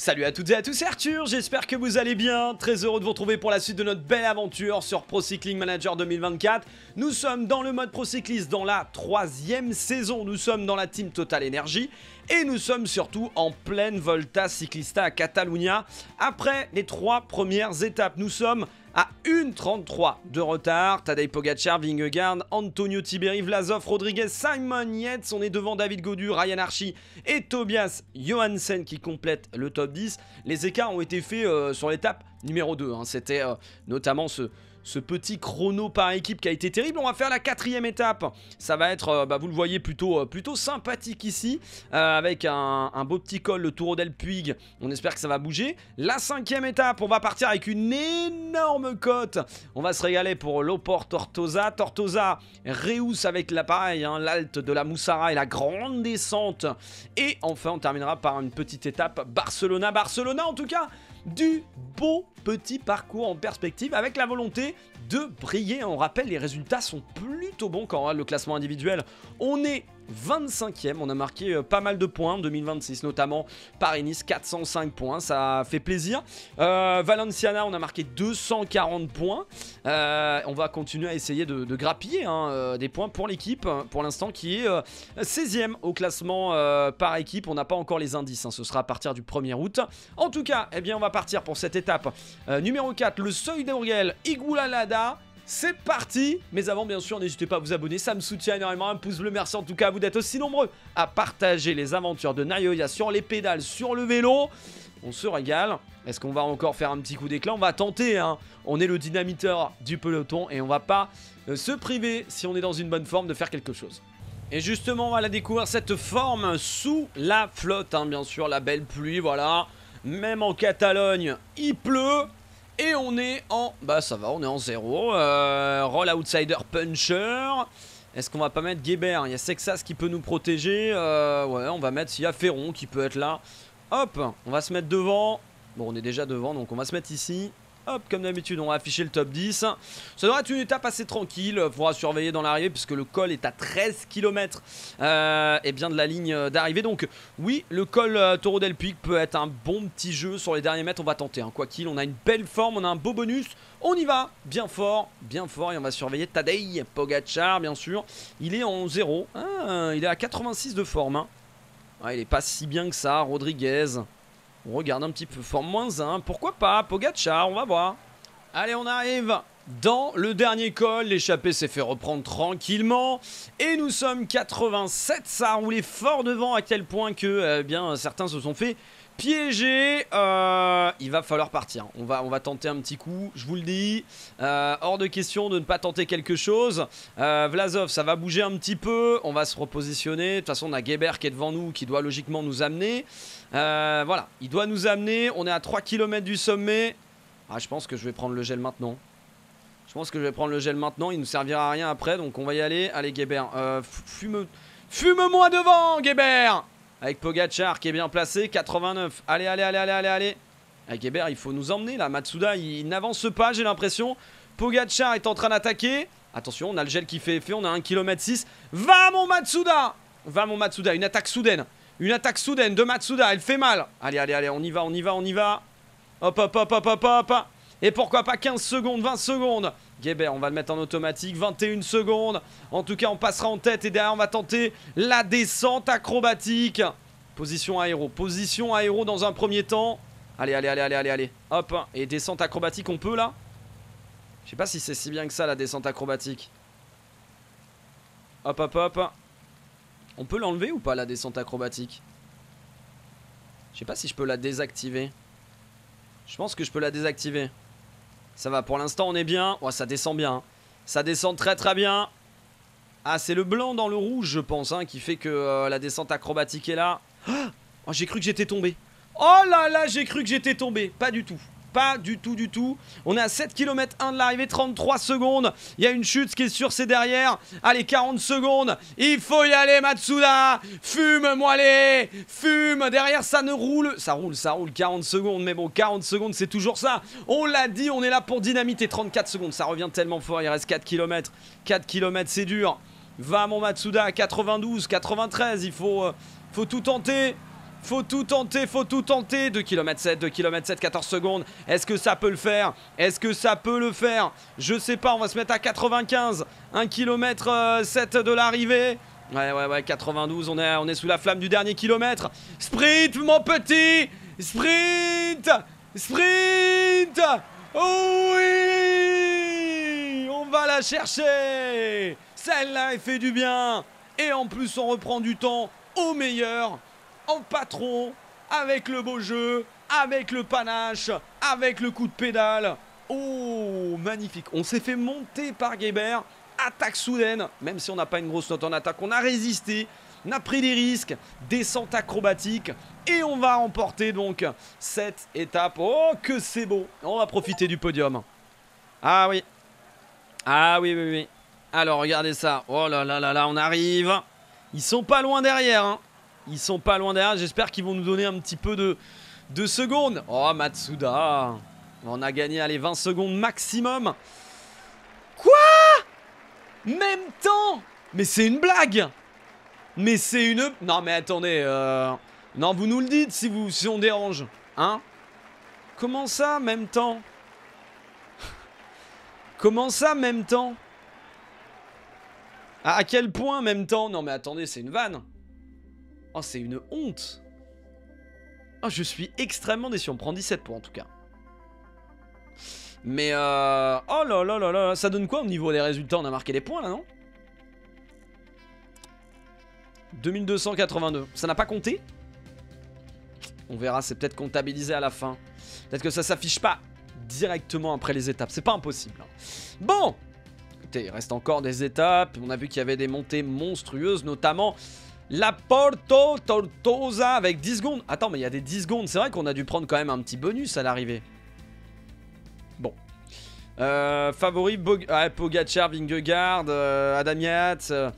Salut à toutes et à tous, c'est Arthur, j'espère que vous allez bien. Très heureux de vous retrouver pour la suite de notre belle aventure sur Pro Cycling Manager 2024. Nous sommes dans le mode Pro Cycliste dans la troisième saison. Nous sommes dans la team Total Energy et nous sommes surtout en pleine Volta Ciclista à Catalunya. Après les trois premières étapes, nous sommes à 1,33 de retard. Tadej Pogacar, Vingegaard, Antonio Tiberi, Vlasov, Rodriguez, Simon Yates. On est devant David Godu, Ryan Archie et Tobias Johansen qui complètent le top 10. Les écarts ont été faits euh, sur l'étape numéro 2. Hein. C'était euh, notamment ce, ce petit chrono par équipe qui a été terrible. On va faire la quatrième étape. Ça va être, euh, bah, vous le voyez, plutôt, euh, plutôt sympathique ici, euh, avec un, beau petit col, le Tour del Puig. On espère que ça va bouger. La cinquième étape, on va partir avec une énorme cote. On va se régaler pour Loport Tortosa. Tortosa, Reus avec l'appareil, l'Alte hein, l'alt de la Moussara et la grande descente. Et enfin, on terminera par une petite étape Barcelona. Barcelona, en tout cas, du beau petit parcours en perspective avec la volonté de briller. On rappelle, les résultats sont plutôt bons quand on a le classement individuel. On est 25e. On a marqué euh, pas mal de points en 2026, notamment Paris-Nice, 405 points. Ça fait plaisir. Euh, Valenciana, on a marqué 240 points. Euh, on va continuer à essayer de, grappiller hein, des points pour l'équipe, hein, pour l'instant, qui est 16e au classement par équipe. On n'a pas encore les indices. Hein. Ce sera à partir du 1er août. En tout cas, eh bien, on va partir pour cette étape. numéro 4, le seuil d'Auriel, lada. C'est parti Mais avant, bien sûr, n'hésitez pas à vous abonner, ça me soutient énormément, un pouce bleu, merci en tout cas à vous d'être aussi nombreux à partager les aventures de Narioya sur les pédales, sur le vélo. On se régale. Est-ce qu'on va encore faire un petit coup d'éclat On va tenter, hein. On est le dynamiteur du peloton et on va pas euh, se priver, si on est dans une bonne forme, de faire quelque chose. Et justement, on va la découvrir, cette forme sous la flotte, hein, bien sûr, la belle pluie, voilà. Même en Catalogne, il pleut. Et on est en... Bah ça va, on est en zéro. Euh, roll outsider puncher. Est-ce qu'on va pas mettre Geber Il y a Sexas qui peut nous protéger. Euh, ouais, on va mettre... Il y a Ferron qui peut être là. Hop, on va se mettre devant. Bon, on est déjà devant, donc on va se mettre ici. Hop, comme d'habitude, on va afficher le top 10. Ça devrait être une étape assez tranquille. Il euh, faudra surveiller dans l'arrivée puisque le col est à 13 km euh, et bien de la ligne d'arrivée. Donc oui, le col euh, Toro del Pic peut être un bon petit jeu sur les derniers mètres. On va tenter. un hein. Quoi qu'il, on a une belle forme, on a un beau bonus. On y va, bien fort, bien fort, et on va surveiller Tadei Pogachar, bien sûr. Il est en 0, hein, il est à 86 de forme. Hein. il est pas si bien que ça, Rodriguez. On regarde un petit peu, forme moins 1. Pourquoi pas pogachar on va voir. Allez, on arrive dans le dernier col. L'échappée s'est fait reprendre tranquillement. Et nous sommes 87. Ça a roulé fort devant à tel point que euh, bien, certains se sont fait piégé. Euh, il va falloir partir. On va, on va tenter un petit coup, je vous le dis. Euh, hors de question de ne pas tenter quelque chose. Euh, Vlasov, ça va bouger un petit peu. On va se repositionner. De toute façon, on a Gebert qui est devant nous, qui doit logiquement nous amener. voilà, il doit nous amener. On est à 3 km du sommet. Ah, je pense que je vais prendre le gel maintenant. Je pense que je vais prendre le gel maintenant. Il ne servira à rien après, donc on va y aller. Allez, Gebert, fume... Fume-moi devant, Gebert avec Pogachar qui est bien placé. 89. Allez, allez, allez, allez, allez, allez. Avec Hébert, il faut nous emmener là. Matsuda, il, n'avance pas, j'ai l'impression. Pogachar est en train d'attaquer. Attention, on a le gel qui fait effet. On a 1 km 6. Va mon Matsuda Va mon Matsuda. Une attaque soudaine. Une attaque soudaine de Matsuda. Elle fait mal. Allez, allez, allez. On y va, on y va, on y va. Hop, hop, hop, hop, hop, hop. Et pourquoi pas 15 secondes, 20 secondes. Geber on va le mettre en automatique. 21 secondes. En tout cas, on passera en tête. Et derrière, on va tenter la descente acrobatique. Position aéro. Position aéro dans un premier temps. Allez, allez, allez, allez, allez, allez. Hop. Et descente acrobatique, on peut là Je sais pas si c'est si bien que ça, la descente acrobatique. Hop, hop, hop. On peut l'enlever ou pas, la descente acrobatique Je sais pas si je peux la désactiver. Je pense que je peux la désactiver. Ça va, pour l'instant on est bien. Ouais, ça descend bien. Hein. Ça descend très très bien. Ah, c'est le blanc dans le rouge, je pense, hein, qui fait que euh, la descente acrobatique est là. Ah, oh, j'ai cru que j'étais tombé. Oh là là, j'ai cru que j'étais tombé. Pas du tout pas du tout du tout. On est à 7 km 1 de l'arrivée, 33 secondes. Il y a une chute, ce qui est sûr c'est derrière. Allez, 40 secondes. Il faut y aller Matsuda. Fume moi Fume. Derrière ça ne roule. Ça roule, ça roule 40 secondes. Mais bon, 40 secondes c'est toujours ça. On l'a dit, on est là pour dynamiter. 34 secondes, ça revient tellement fort. Il reste 4 km. 4 km c'est dur. Va mon Matsuda, 92, 93. Il faut, euh, faut tout tenter. Faut tout tenter, faut tout tenter. 2 km 7, 2 km 7, 14 secondes. Est-ce que ça peut le faire Est-ce que ça peut le faire Je sais pas, on va se mettre à 95. 1 km 7 de l'arrivée. Ouais, ouais, ouais, 92, on est, on est sous la flamme du dernier kilomètre. Sprint, mon petit Sprint Sprint oui On va la chercher Celle-là, elle fait du bien Et en plus, on reprend du temps au meilleur en patron, avec le beau jeu, avec le panache, avec le coup de pédale. Oh, magnifique. On s'est fait monter par Geber. Attaque soudaine, même si on n'a pas une grosse note en attaque, on a résisté, on a pris des risques, descente acrobatique, et on va emporter donc cette étape. Oh, que c'est beau On va profiter du podium. Ah oui. Ah oui, oui, oui. Alors, regardez ça. Oh là là là là, on arrive. Ils sont pas loin derrière. Hein. Ils sont pas loin derrière. J'espère qu'ils vont nous donner un petit peu de, de secondes. Oh, Matsuda. On a gagné, les 20 secondes maximum. Quoi Même temps Mais c'est une blague Mais c'est une... Non, mais attendez. Euh, non, vous nous le dites si, vous, si on dérange. Hein Comment ça, même temps Comment ça, même temps à quel point, même temps Non, mais attendez, c'est une vanne. Oh, c'est une honte oh, Je suis extrêmement déçu. On prend 17 points, en tout cas. Mais euh... Oh là là là là Ça donne quoi au niveau des résultats On a marqué des points, là, non 2282. Ça n'a pas compté On verra, c'est peut-être comptabilisé à la fin. Peut-être que ça s'affiche pas directement après les étapes. C'est pas impossible. Hein. Bon Écoutez, il reste encore des étapes. On a vu qu'il y avait des montées monstrueuses, notamment la Porto Tortosa avec 10 secondes. Attends, mais il y a des 10 secondes. C'est vrai qu'on a dû prendre quand même un petit bonus à l'arrivée. Bon. Euh, favori, Bog ah, Vingegaard, euh, Adamiat. Euh.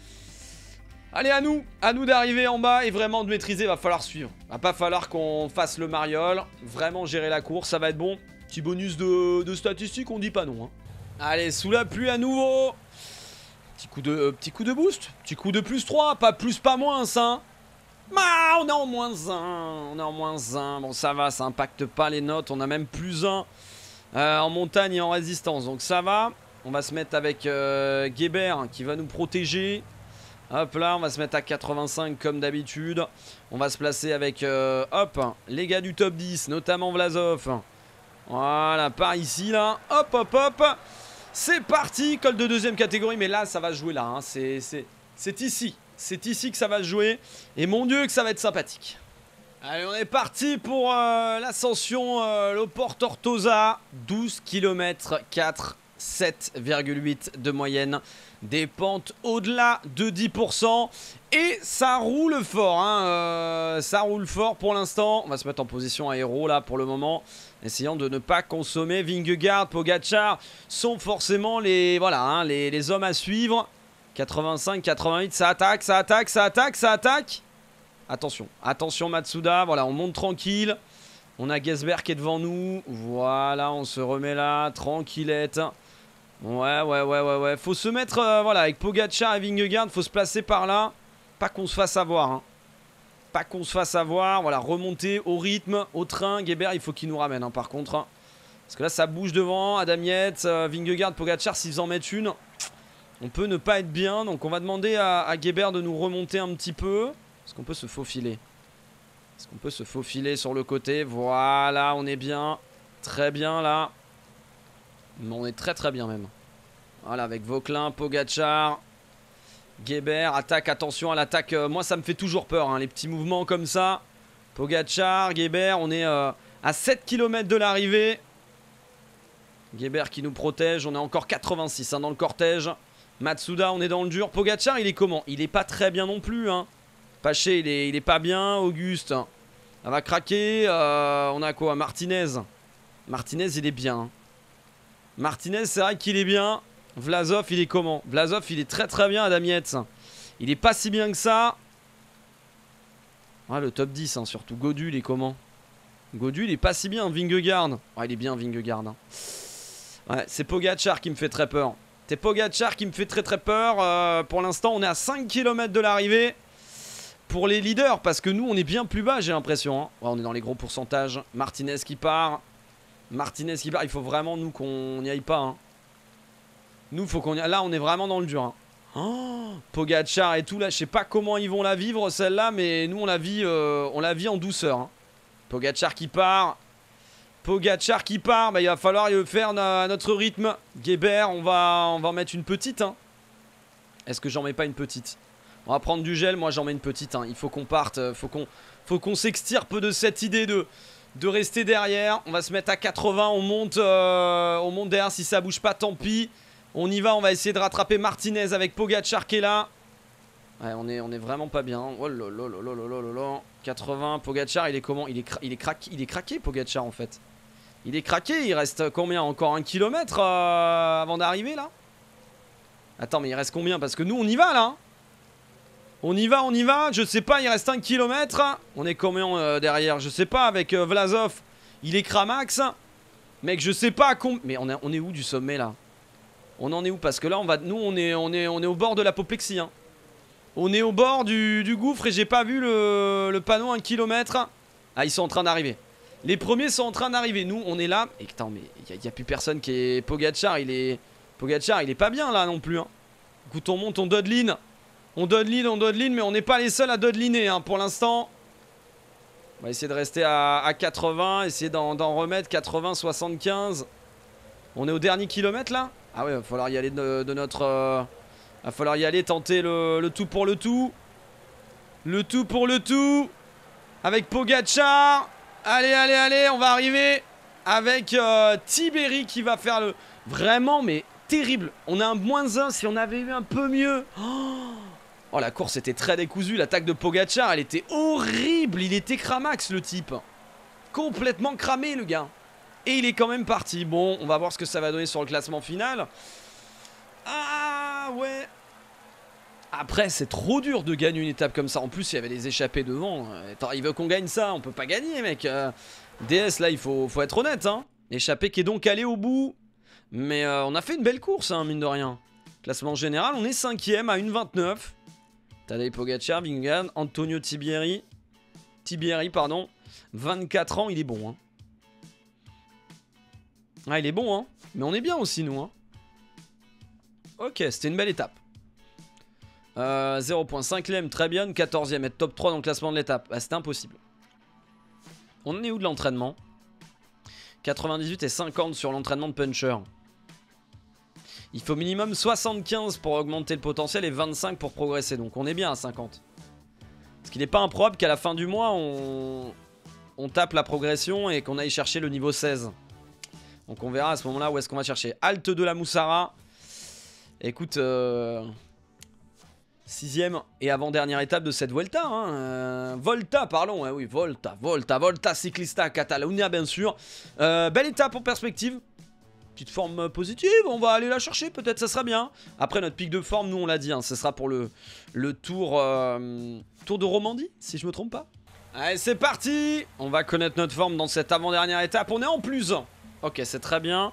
Allez, à nous. À nous d'arriver en bas et vraiment de maîtriser. Va falloir suivre. Va pas falloir qu'on fasse le mariole. Vraiment gérer la course. Ça va être bon. Petit bonus de, de statistiques, on dit pas non. Hein. Allez, sous la pluie à nouveau. Petit coup de, euh, petit de boost. Petit coup de plus 3, pas plus, pas moins, ça, hein. on est en moins 1. On est en moins 1. Bon, ça va, ça impacte pas les notes. On a même plus 1 euh, en montagne et en résistance. Donc ça va. On va se mettre avec euh, Geber hein, qui va nous protéger. Hop là, on va se mettre à 85 comme d'habitude. On va se placer avec, hop, les gars du top 10, notamment Vlasov. Voilà, par ici là. Hop, hop, hop. C'est parti, col de deuxième catégorie, mais là, ça va se jouer là. Hein. C'est ici. C'est ici que ça va se jouer. Et mon Dieu, que ça va être sympathique. Allez, on est parti pour euh, l'ascension au euh, le Port Tortosa. 12 km 4, 7,8 de moyenne. Des pentes au-delà de 10%. Et ça roule fort. Hein. Euh, ça roule fort pour l'instant. On va se mettre en position aéro là pour le moment essayant de ne pas consommer. Vingegaard, Pogacar sont forcément les, voilà, hein, les, hommes à suivre. 85, 88, ça attaque, ça attaque, ça attaque, ça attaque. Attention, attention Matsuda, voilà, on monte tranquille. On a Gesberg qui est devant nous. Voilà, on se remet là, tranquillette. Ouais, ouais, ouais, ouais, ouais. Faut se mettre, euh, voilà, avec Pogacar et Vingegaard, faut se placer par là. Pas qu'on se fasse avoir, hein. Pas qu'on se fasse avoir. Voilà, remonter au rythme, au train. Guébert, il faut qu'il nous ramène hein, par contre. Hein. Parce que là, ça bouge devant. Adam Yates, euh, Vingegaard, s'ils en mettent une, on peut ne pas être bien. Donc on va demander à, à de nous remonter un petit peu. Est-ce qu'on peut se faufiler Est-ce qu'on peut se faufiler sur le côté Voilà, on est bien. Très bien là. on est très très bien même. Voilà, avec Vauclin, Pogachar, Geber attaque, attention à l'attaque. Euh, moi, ça me fait toujours peur, hein, les petits mouvements comme ça. Pogachar, Geber, on est euh, à 7 km de l'arrivée. Geber qui nous protège, on est encore 86 hein, dans le cortège. Matsuda, on est dans le dur. Pogachar, il est comment Il est pas très bien non plus. Hein. Paché, il est, il est pas bien. Auguste, ça va craquer. Euh, on a quoi Martinez. Martinez, il est bien. Hein. Martinez, c'est vrai qu'il est bien. Vlazov il est comment Vlazov il est très très bien à Damiette. Il est pas si bien que ça. le top 10, hein, surtout. Godu, il est comment Godu, il est pas si bien. Vingegaard. Ouais, il est bien, Vingegaard. Hein. Ouais, c'est Pogachar qui me fait très peur. C'est Pogachar qui me fait très très peur. Euh, pour l'instant, on est à 5 km de l'arrivée pour les leaders parce que nous on est bien plus bas j'ai l'impression. Hein. Ouais, on est dans les gros pourcentages. Martinez qui part. Martinez qui part. Il faut vraiment nous qu'on n'y aille pas. Hein. Nous, faut qu'on Là, on est vraiment dans le dur. Hein. Oh, Pogachar et tout, là, je sais pas comment ils vont la vivre celle-là, mais nous on la vit, euh, on la vit en douceur. Hein. Pogachar qui part, Pogachar qui part, bah, il va falloir faire notre rythme. Geber on va, on va en mettre une petite. Hein. Est-ce que j'en mets pas une petite On va prendre du gel, moi j'en mets une petite. Il faut qu'on parte, euh, faut qu'on, faut qu'on s'extirpe de cette idée de, de rester derrière. On va se mettre à 80, on monte, euh, on monte derrière. Si ça bouge pas, tant pis. On y va, on va essayer de rattraper Martinez avec Pogacar qui est là. Ouais, on est, vraiment pas bien. Oh 80, Pogacar, il est comment il est, il, est craqué, il est craqué, Pogacar, en fait. Il est craqué, il reste combien Encore un kilomètre euh, avant d'arriver, là Attends, mais il reste combien Parce que nous, on y va, là On y va, on y va, je sais pas, il reste un kilomètre. On est combien euh, derrière Je sais pas, avec euh, Vlasov, il est Cramax. Mec, je sais pas... Mais on, est on est où du sommet, là on en est où Parce que là, on va, nous, on est, on est, on est au bord de l'apoplexie. Hein. On est au bord du, gouffre et j'ai pas vu le, panneau un kilomètre Ah, ils sont en train d'arriver. Les premiers sont en train d'arriver. Nous, on est là. Et mais il n'y a, plus personne qui est. Pogachar, il est. Pogachar, il est pas bien là non plus. Hein. Écoute, on monte, on dodeline On dodeline on dodeline mais on n'est pas les seuls à dodliner hein, pour l'instant. On va essayer de rester à, à 80, essayer d'en remettre 80, 75. On est au dernier kilomètre là ah il va falloir y aller de, notre... il euh, va falloir y aller tenter le, tout pour le tout. Le tout pour le tout. Avec Pogachar. Allez, allez, allez, on va arriver avec euh, Tibéri qui va faire le... Vraiment, mais terrible. On a un moins 1 si on avait eu un peu mieux. Oh, oh la course était très décousue. L'attaque de Pogachar, elle était horrible. Il était cramax, le type. Complètement cramé, le gars. Et il est quand même parti. Bon, on va voir ce que ça va donner sur le classement final. Ah ouais Après, c'est trop dur de gagner une étape comme ça. En plus, il y avait les échappés devant. il veut qu'on gagne ça. On peut pas gagner, mec. Euh, DS, là, il faut, faut être honnête. Hein. Échappé qui est donc allé au bout. Mais euh, on a fait une belle course, hein, mine de rien. Classement général, on est 5ème à 1,29. Tadej Pogacar, Vingan, Antonio Tibieri. Tibieri, pardon. 24 ans, il est bon. Hein. Ah, il est bon, hein. Mais on est bien aussi, nous, hein. Ok, c'était une belle étape. 0.5ème, euh, très bien. 14ème, être top 3 dans le classement de l'étape. Bah, c'était impossible. On en est où de l'entraînement 98 et 50 sur l'entraînement de puncher. Il faut minimum 75 pour augmenter le potentiel et 25 pour progresser. Donc on est bien à 50. Parce qu'il n'est pas improbable qu'à la fin du mois, on tape la progression et qu'on aille chercher le niveau 16. Donc on verra à ce moment-là où est-ce qu'on va chercher. Halte de la Moussara. Écoute, euh, sixième et avant-dernière étape de cette Vuelta. Hein. Euh, Volta, parlons. Hein, oui, Volta, Volta, Volta, Ciclista Catalonia, bien sûr. Euh, belle étape pour perspective. Petite forme positive, on va aller la chercher, peut-être ça sera bien. Après notre pic de forme, nous on l'a dit, hein, ce sera pour le, le tour, tour de Romandie, si je me trompe pas. Allez, c'est parti On va connaître notre forme dans cette avant-dernière étape. On est en plus Ok, c'est très bien.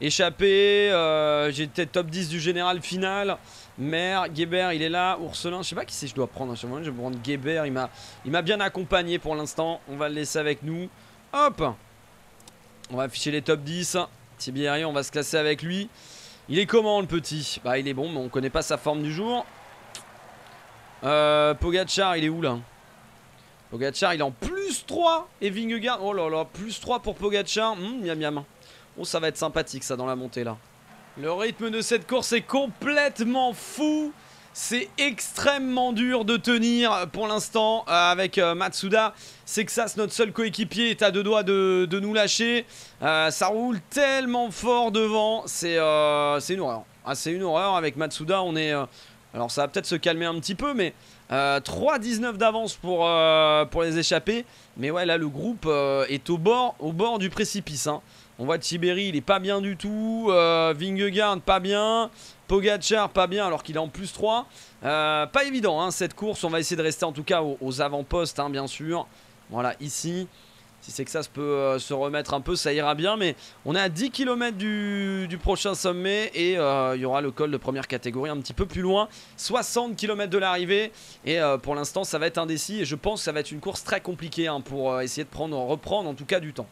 Échappé, euh, j'étais top 10 du général final. Mer, Geber, il est là. Ourselin, je sais pas qui c'est je dois prendre. Je vais prendre Geber, il m'a bien accompagné pour l'instant. On va le laisser avec nous. Hop On va afficher les top 10. Tibéri, on va se classer avec lui. Il est comment le petit Bah il est bon, mais on connaît pas sa forme du jour. Euh, Pogachar, il est où là Pogacar, il est en plus 3. Et Vingegaard, oh là là, plus 3 pour Pogacar. Hum, miam miam. Oh, ça va être sympathique ça dans la montée là. Le rythme de cette course est complètement fou. C'est extrêmement dur de tenir pour l'instant euh, avec euh, Matsuda. C'est que c'est notre seul coéquipier, est à deux doigts de, nous lâcher. Euh, ça roule tellement fort devant. C'est une horreur. Ah, c'est une horreur avec Matsuda. On est. alors ça va peut-être se calmer un petit peu, mais 3-19 euh, d'avance pour, euh, pour les échapper. Mais ouais, là, le groupe euh, est au bord, au bord du précipice. Hein. On voit Tiberi, il est pas bien du tout. Vingegaard, pas bien. Pogachar, pas bien, alors qu'il est en plus 3. pas évident, hein, cette course. On va essayer de rester en tout cas aux, avant-postes, hein, bien sûr. Voilà, ici. Si c'est que ça se peut euh, se remettre un peu, ça ira bien. Mais on est à 10 km du, prochain sommet et euh, il y aura le col de première catégorie un petit peu plus loin. 60 km de l'arrivée. Et euh, pour l'instant, ça va être indécis. Et je pense que ça va être une course très compliquée hein, pour essayer de prendre, reprendre en tout cas du temps.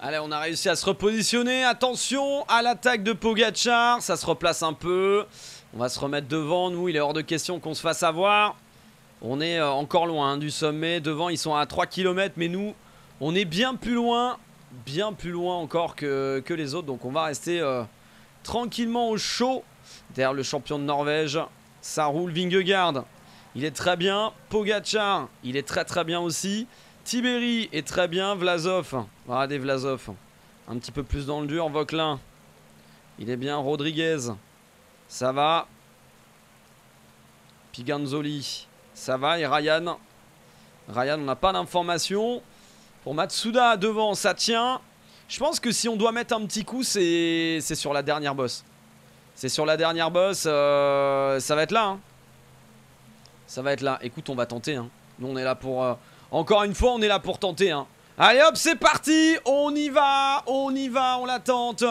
Allez, on a réussi à se repositionner. Attention à l'attaque de Pogachar. Ça se replace un peu. On va se remettre devant. Nous, il est hors de question qu'on se fasse avoir. On est encore loin hein, du sommet. Devant, ils sont à 3 km. Mais nous, on est bien plus loin, bien plus loin encore que, les autres. Donc on va rester euh, tranquillement au chaud. Derrière le champion de Norvège, ça roule Vingegaard. Il est très bien. Pogacha, il est très très bien aussi. Tiberi est très bien. Vlasov, regardez Vlasov. Un petit peu plus dans le dur. Vauquelin, il est bien. Rodriguez, ça va. Piganzoli, ça va. Et Ryan, Ryan, on n'a pas d'informations. Pour Matsuda devant, ça tient. Je pense que si on doit mettre un petit coup, c'est sur la dernière bosse. C'est sur la dernière bosse. Euh, ça va être là. Hein. Ça va être là. Écoute, on va tenter. Hein. Nous, on est là pour... Euh, encore une fois, on est là pour tenter. Hein. Allez hop, c'est parti On y va On y va On la tente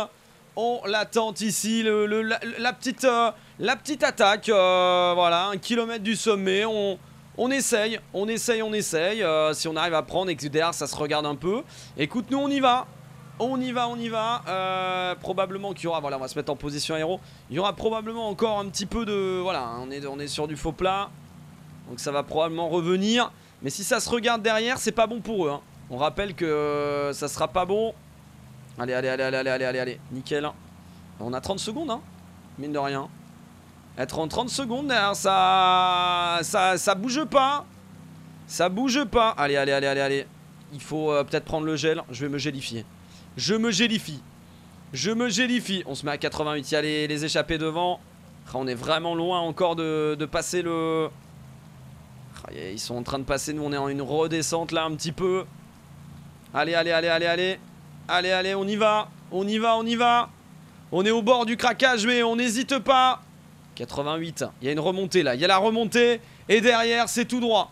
On la tente ici. Le, la, petite, euh, la petite attaque. voilà, un kilomètre du sommet. On... On essaye, on essaye, on essaye. Euh, si on arrive à prendre et que derrière ça se regarde un peu. Écoute, nous on y va. On y va, on y va. Euh, probablement qu'il y aura, voilà, on va se mettre en position héros, Il y aura probablement encore un petit peu de, voilà, on est, on est sur du faux plat. Donc ça va probablement revenir. Mais si ça se regarde derrière, c'est pas bon pour eux. Hein. On rappelle que euh, ça sera pas bon. Allez, allez, allez, allez, allez, allez, allez, nickel. On a 30 secondes, hein. mine de rien être en 30 secondes. ça, ça, bouge pas. Ça bouge pas. Allez, allez, allez, allez, allez. Il faut euh, peut-être prendre le gel. Je vais me gélifier. Je me gélifie. Je me gélifie. On se met à 88. Il y a les, les devant. Ah, on est vraiment loin encore de, passer le... Ah, ils sont en train de passer. Nous, on est en une redescente là un petit peu. Allez, allez, allez, allez, allez. Allez, allez, on y va. On y va, on y va. On est au bord du craquage, mais on n'hésite pas. 88. Il y a une remontée là. Il y a la remontée. Et derrière, c'est tout droit.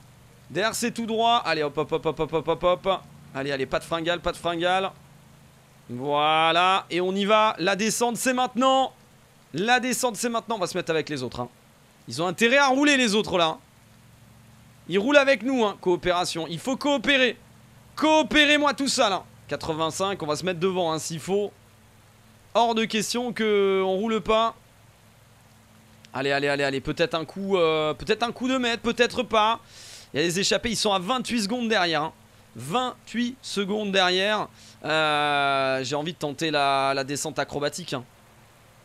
Derrière, c'est tout droit. Allez, hop, hop, hop, hop, hop, hop, hop, Allez, allez, pas de fringale, pas de fringale. Voilà. Et on y va. La descente, c'est maintenant. La descente, c'est maintenant. On va se mettre avec les autres. Hein. Ils ont intérêt à rouler, les autres là. Hein. Ils roulent avec nous, hein, Coopération. Il faut coopérer. Coopérez-moi tout ça là. 85, on va se mettre devant s'il faut. Hors de question qu'on roule pas. Allez, allez, allez, allez. Peut-être un coup, euh, peut-être un coup de mètre, peut-être pas. Il y a les échappés, ils sont à 28 secondes derrière. 28 hein. secondes derrière. Euh, j'ai envie de tenter la, descente acrobatique. Hein.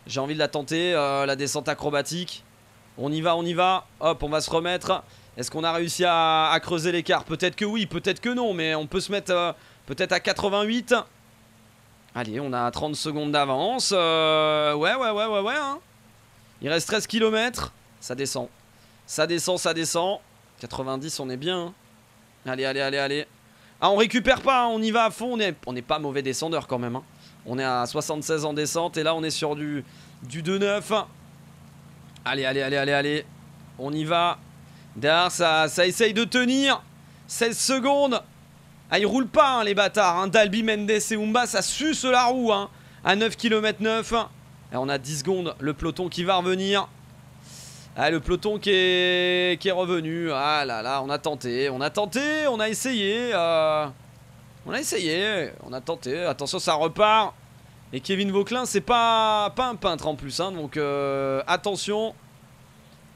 J'ai envie de la tenter, euh, la descente acrobatique. On y va, on y va. Hop, on va se remettre. Est-ce qu'on a réussi à, creuser l'écart Peut-être que oui, peut-être que non, mais on peut se mettre peut-être à 88. Allez, on a 30 secondes d'avance. ouais, ouais, ouais, ouais, ouais. Hein. Il reste 13 km. Ça descend. Ça descend, ça descend. 90, on est bien. Hein. Allez, allez, allez, allez. Ah, on récupère pas, hein. on y va à fond. On n'est pas mauvais descendeur quand même. Hein. On est à 76 en descente et là, on est sur du, du 2-9. Allez, allez, allez, allez, allez. On y va. Derrière, ça, ça essaye de tenir. 16 secondes. Ah, ils roulent pas, les bâtards. Dalby, Mendes et Umba, ça suce la roue. À 9 km 9 on a 10 secondes. Le peloton qui va revenir. Ah, le peloton qui est, qui est revenu. Ah là là, on a tenté, on a tenté, on a essayé. Euh, on a essayé, on a tenté. Attention, ça repart. Et Kevin Vauclin, c'est pas, pas un peintre en plus. Hein. donc euh, attention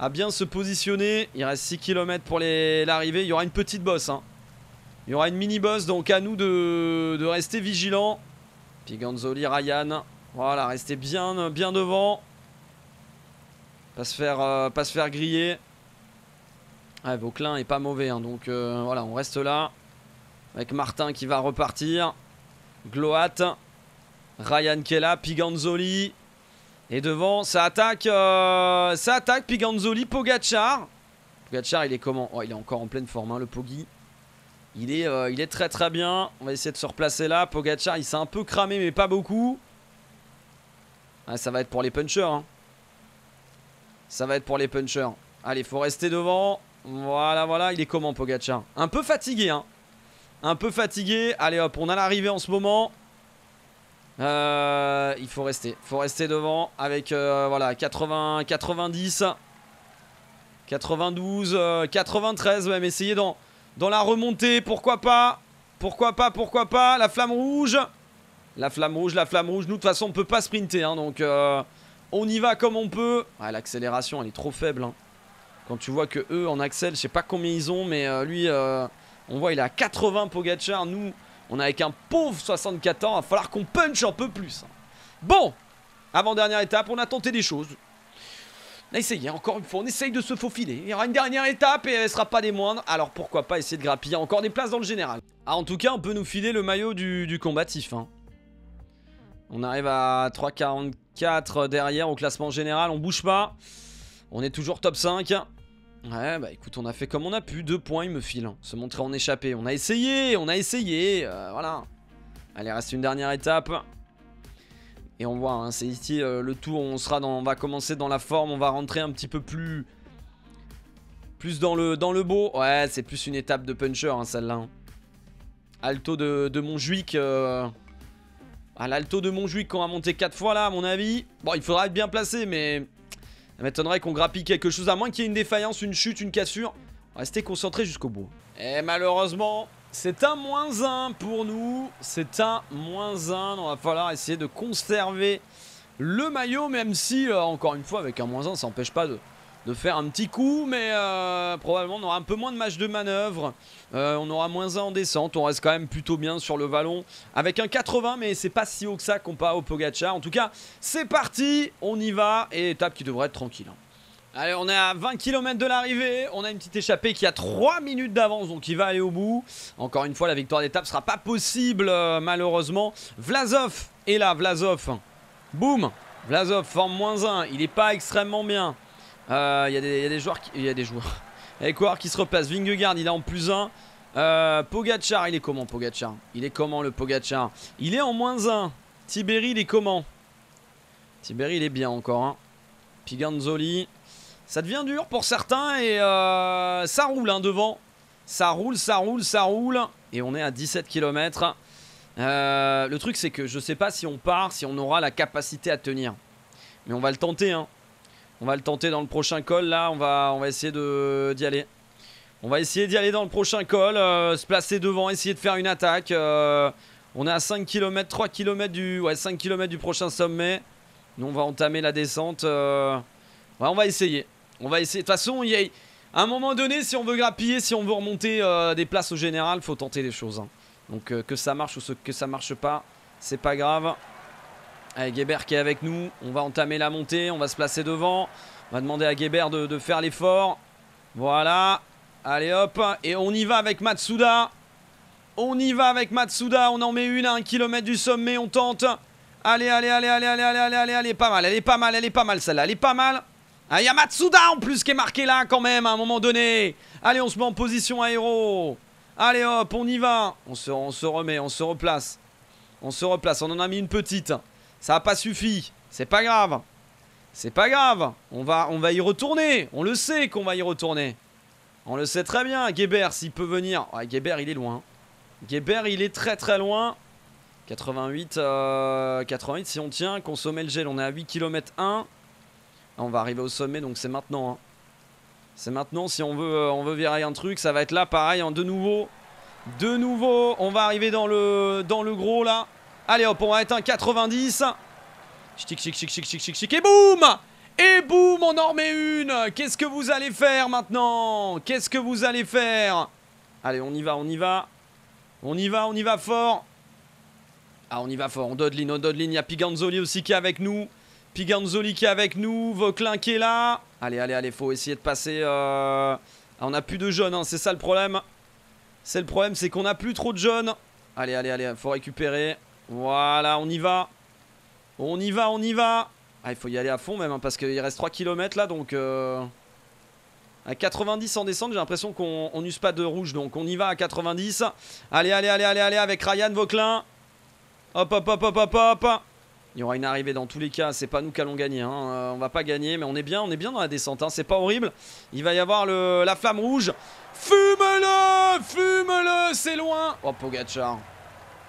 à bien se positionner. Il reste 6 km pour l'arrivée. Il y aura une petite bosse. Hein. Il y aura une mini bosse. Donc à nous de, de rester vigilants. Piganzoli, Ryan. Voilà, restez bien, bien devant. Pas se faire, euh, pas se faire griller. Vauclin est pas mauvais, hein, donc euh, voilà, on reste là. Avec Martin qui va repartir. Gloat. Ryan Kella. Piganzoli. Et devant, ça attaque, euh, ça attaque Piganzoli, Pogachar. Pogachar, il est comment oh, Il est encore en pleine forme, hein, le Pogi. Il est, il est très très bien. On va essayer de se replacer là. Pogachar, il s'est un peu cramé, mais pas beaucoup. Ah, ça va être pour les punchers. Hein. Ça va être pour les punchers. Allez, faut rester devant. Voilà, voilà. Il est comment, Pogacar Un peu fatigué, hein. Un peu fatigué. Allez, hop, on a l'arrivée en ce moment. Euh, il faut rester. faut rester devant avec, euh, voilà, 80, 90, 92, 93. 93 même. Essayez dans, dans la remontée, pourquoi pas Pourquoi pas, pourquoi pas La flamme rouge la flamme rouge, la flamme rouge. Nous, de toute façon, on peut pas sprinter. Hein, donc, euh, on y va comme on peut. Ouais L'accélération, elle est trop faible. Hein. Quand tu vois que eux, en accélèrent, je sais pas combien ils ont. Mais euh, lui, euh, on voit, il est à 80 Pogachar. Nous, on est avec un pauvre 74. Il va falloir qu'on punch un peu plus. Hein. Bon, avant-dernière étape, on a tenté des choses. On a encore une fois, on essaye de se faufiler. Il y aura une dernière étape et elle sera pas des moindres. Alors pourquoi pas essayer de grappiller encore des places dans le général. Ah, en tout cas, on peut nous filer le maillot du, du combatif. Hein. On arrive à 3,44 derrière au classement général. On bouge pas. On est toujours top 5. Ouais, bah écoute, on a fait comme on a pu. Deux points, il me file. Se montrer en échappé. On a essayé, on a essayé. Euh, voilà. Allez, reste une dernière étape. Et on voit, hein, c'est ici euh, le tour. On sera dans, on va commencer dans la forme. On va rentrer un petit peu plus, plus dans le, dans le beau. Ouais, c'est plus une étape de puncher, hein, celle-là. Alto de, de Montjuic. Euh, à ah, l'alto de Montjuic qu'on a monté 4 fois là, à mon avis. Bon, il faudra être bien placé, mais... Ça m'étonnerait qu'on grappille quelque chose, à moins qu'il y ait une défaillance, une chute, une cassure. Restez concentré jusqu'au bout. Et malheureusement, c'est un moins 1 pour nous. C'est un moins 1. On va falloir essayer de conserver le maillot, même si, euh, encore une fois, avec un moins 1, ça n'empêche pas de, de faire un petit coup, mais euh, probablement on aura un peu moins de match de manœuvre. Euh, on aura moins un en descente, on reste quand même plutôt bien sur le vallon avec un 80, mais c'est pas si haut que ça qu'on part au pogacha En tout cas, c'est parti, on y va, et étape qui devrait être tranquille. Hein. Allez, on est à 20 km de l'arrivée. On a une petite échappée qui a 3 minutes d'avance, donc il va aller au bout. Encore une fois, la victoire d'étape sera pas possible, euh, malheureusement. Vlazov est là, Vlasov. Boum Vlasov forme moins 1, il n'est pas extrêmement bien. Il euh, y, a des joueurs qui... Il y a des joueurs. Et quoi qui se repasse? Vingegaard, il est en plus 1. Euh, Pogacar Pogachar, il est comment Pogachar Il est comment le Pogachar Il est en moins 1. Tiberi, il est comment Tiberi, il est bien encore. Hein. Piganzoli. Ça devient dur pour certains et euh, ça roule hein, devant. Ça roule, ça roule, ça roule. Et on est à 17 km. le truc, c'est que je sais pas si on part, si on aura la capacité à tenir. Mais on va le tenter. Hein. On va le tenter dans le prochain col là, on va, on va essayer d'y aller. On va essayer d'y aller dans le prochain col euh, se placer devant, essayer de faire une attaque. Euh, on est à 5 km, 3 km du, ouais, 5 km du prochain sommet. Nous on va entamer la descente. Euh, ouais, on va essayer. On va essayer. De toute façon, y a... à un moment donné, si on veut grappiller, si on veut remonter des places au général, faut tenter les choses. Hein. Donc que ça marche ou que ça marche pas, c'est pas grave. Allez, Guébert qui est avec nous. On va entamer la montée. On va se placer devant. On va demander à Guébert de, faire l'effort. Voilà. Allez hop. Et on y va avec Matsuda. On y va avec Matsuda. On en met une à un kilomètre du sommet. On tente. Allez, allez, allez, allez, allez, allez, allez, allez. pas mal. Elle est pas mal. Elle est pas mal celle-là. Elle est pas mal. Ah, il y a Matsuda en plus qui est marqué là quand même à un moment donné. Allez, on se met en position aéro. Allez hop, on y va. On on se remet, on se replace. On se replace. On en a mis une petite. Ça n'a pas suffi. C'est pas grave. C'est pas grave. On va, on va y retourner. On le sait qu'on va y retourner. On le sait très bien. Guébert s'il peut venir. Ouais, ah, il est loin. Guébert il est très très loin. 88, 88 euh, si on tient, consommer le gel, on est à 8 km 1. On va arriver au sommet, donc c'est maintenant. Hein. C'est maintenant, si on veut, euh, on veut virer un truc, ça va être là, pareil, hein, de nouveau. De nouveau, on va arriver dans le, dans le gros, là. Allez hop, on va être un 90. Chic, chic, chic, chic, chic, chic, chic. Et boum Et boum, on en remet une Qu'est-ce que vous allez faire maintenant Qu'est-ce que vous allez faire Allez, on y va, on y va. On y va, on y va fort. Ah, on y va fort. On ligne, on Il y a Piganzoli aussi qui est avec nous. Piganzoli qui est avec nous. Vauclin qui est là. Allez, allez, allez. Faut essayer de passer. Euh, ah, on a plus de jeunes. Hein, c'est ça le problème. C'est le problème, c'est qu'on a plus trop de jeunes. Allez, allez, allez. Faut récupérer. Voilà, on y va. On y va, on y va. Ah, il faut y aller à fond même, hein, parce qu'il reste 3 km là, donc... Euh... À 90 en descente, j'ai l'impression qu'on n'use pas de rouge, donc on y va à 90. Allez, allez, allez, allez, allez, avec Ryan Vauclin. Hop, hop, hop, hop, hop, hop. Il y aura une arrivée dans tous les cas, c'est pas nous qu'allons gagner, hein. euh, on va pas gagner, mais on est bien, on est bien dans la descente, hein. c'est pas horrible. Il va y avoir la flamme rouge. Fume-le, fume-le, c'est loin. Oh, Pogachar.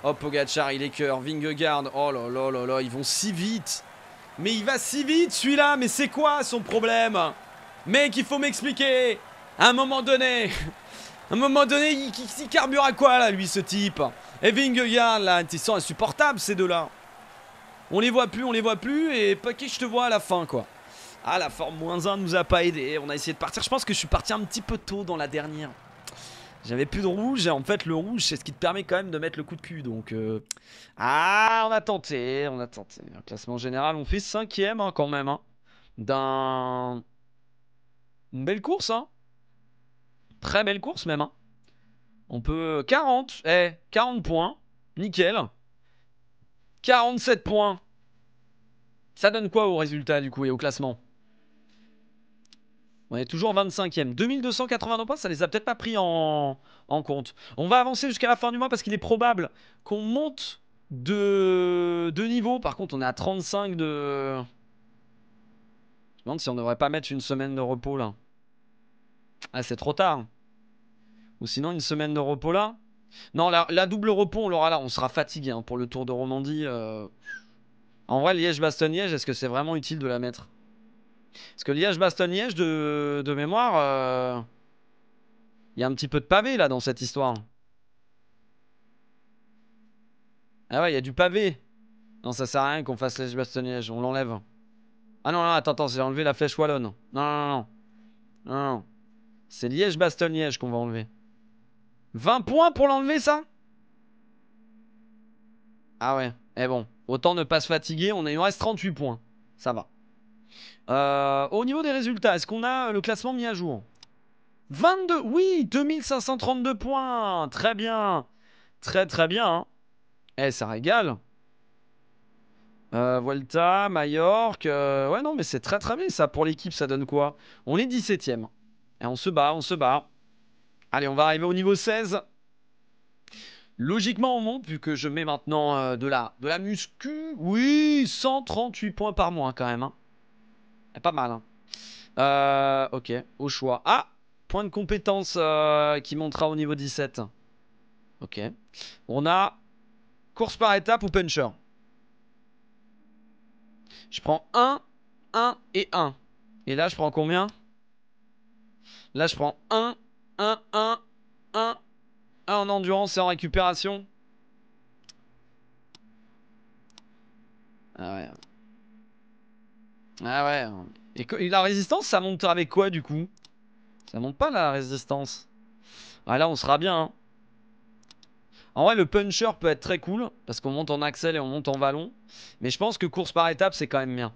Oh, Pogachar, il est cœur. Vingegaard, oh là là là là, ils vont si vite. Mais il va si vite, celui-là. Mais c'est quoi son problème Mec, il faut m'expliquer. À un moment donné, à un moment donné, il, carbure à quoi, là, lui, ce type Et Vingegaard, là, ils sont insupportables, ces deux-là. On les voit plus, on les voit plus, et pas qui je te vois à la fin, quoi. Ah, la forme moins 1 nous a pas aidé. On a essayé de partir. Je pense que je suis parti un petit peu tôt dans la dernière. J'avais plus de rouge, et en fait, le rouge, c'est ce qui te permet quand même de mettre le coup de cul, donc... Euh, ah, on a tenté, on a tenté. un classement général, on fait cinquième, hein, quand même, hein. d'un... Une belle course, hein. Très belle course, même, hein. On peut... 40, eh, 40 points, nickel. 47 points. Ça donne quoi au résultat, du coup, et au classement on est toujours 25 ème 2280 points, ça les a peut-être pas pris en, compte. On va avancer jusqu'à la fin du mois parce qu'il est probable qu'on monte de, de niveau. Par contre, on est à 35 de... Je me demande si on devrait pas mettre une semaine de repos là. Ah, c'est trop tard. Ou sinon, une semaine de repos là. Non, la, double repos, on l'aura là. On sera fatigué hein, pour le tour de Romandie. Euh. En vrai, Liège-Bastogne-Liège, est-ce que c'est vraiment utile de la mettre parce que Liège-Bastogne-Liège, de, mémoire, euh, il y a un petit peu de pavé là dans cette histoire. Ah ouais, il y a du pavé. Non, ça sert à rien qu'on fasse Liège-Bastogne-Liège, on l'enlève. Ah non, attends, attends, j'ai enlevé la flèche wallonne. Non, non, non. C'est Liège-Bastogne-Liège qu'on va enlever. 20 points pour l'enlever, ça Ah ouais. et eh bon, autant ne pas se fatiguer, on il nous reste 38 points. Ça va. Euh, au niveau des résultats, est-ce qu'on a euh, le classement mis à jour 22, oui, 2532 points, très bien, très très bien. Hein. Eh, ça régale. Euh, Volta, Mallorca, ouais non mais c'est très très bien ça, pour l'équipe ça donne quoi On est 17ème, et on se bat, on se bat. Allez, on va arriver au niveau 16. Logiquement, on monte, vu que je mets maintenant de, la, de la muscu. Oui, 138 points par mois hein, quand même. Hein. Eh, pas mal. Hein. Euh, ok, au choix. Ah Point de compétence euh, qui montera au niveau 17. Ok. On a course par étape ou puncher. Je prends 1, 1 et 1. Et là, je prends combien Là, je prends 1, 1, 1, 1, 1 en endurance et en récupération. Ah ouais. Ah ouais. Et, la résistance, ça monte avec quoi du coup Ça monte pas la résistance. Ah là, on sera bien. Hein. En vrai, le puncher peut être très cool parce qu'on monte en axel et on monte en vallon. Mais je pense que course par étape, c'est quand même bien.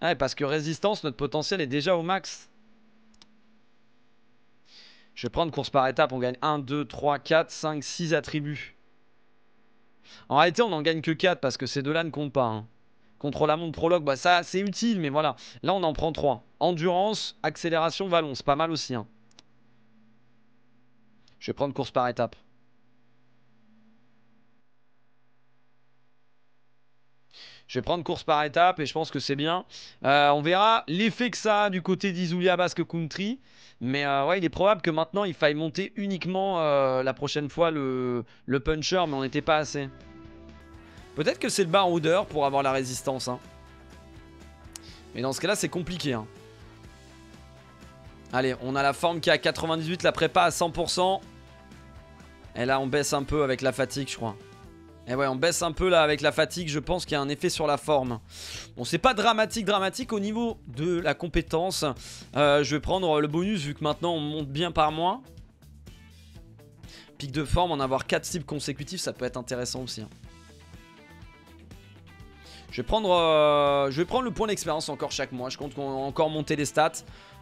Ah, parce que résistance, notre potentiel est déjà au max. Je vais prendre course par étape, on gagne 1, 2, 3, 4, 5, 6 attributs. En réalité, on n'en gagne que 4 parce que ces deux-là ne comptent pas. Hein. Contre la montre prologue, bah ça c'est utile, mais voilà. Là, on en prend 3. Endurance, accélération, vallon, pas mal aussi. Hein. Je vais prendre course par étape. Je vais prendre course par étape et je pense que c'est bien. Euh, on verra l'effet que ça a du côté d'Isulia Basque Country. Mais euh, ouais, il est probable que maintenant il faille monter uniquement euh, la prochaine fois le, puncher, mais on n'était pas assez. Peut-être que c'est le baroudeur pour avoir la résistance. Hein. Mais dans ce cas-là, c'est compliqué. Hein. Allez, on a la forme qui est à 98, la prépa à 100%. Et là, on baisse un peu avec la fatigue, je crois. Et eh ouais, on baisse un peu là avec la fatigue, je pense qu'il y a un effet sur la forme. Bon, c'est pas dramatique, dramatique au niveau de la compétence. Euh, je vais prendre euh, le bonus vu que maintenant on monte bien par mois. Pic de forme, en avoir 4 cibles consécutives, ça peut être intéressant aussi. Hein. Je vais prendre, euh, je vais prendre le point d'expérience encore chaque mois. Je compte encore monter les stats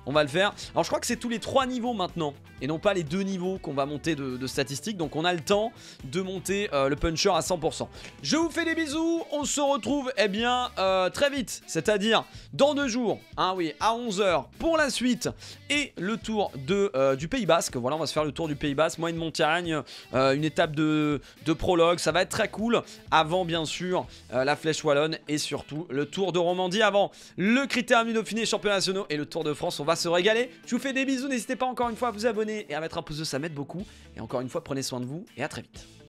on va le faire. Alors je crois que c'est tous les trois niveaux maintenant, et non pas les deux niveaux qu'on va monter de, statistiques, donc on a le temps de monter euh, le puncher à 100%. Je vous fais des bisous, on se retrouve eh bien euh, très vite, c'est-à-dire dans deux jours, Ah oui, à 11h pour la suite, et le tour de, euh, du Pays Basque, voilà on va se faire le tour du Pays Basque, moi une montagne, une étape de, prologue, ça va être très cool, avant bien sûr la flèche wallonne, et surtout le tour de Romandie avant le critère du championnat nationaux, et le tour de France, on va se régaler. Je vous fais des bisous, n'hésitez pas encore une fois à vous abonner et à mettre un pouce bleu, ça m'aide beaucoup. Et encore une fois, prenez soin de vous et à très vite.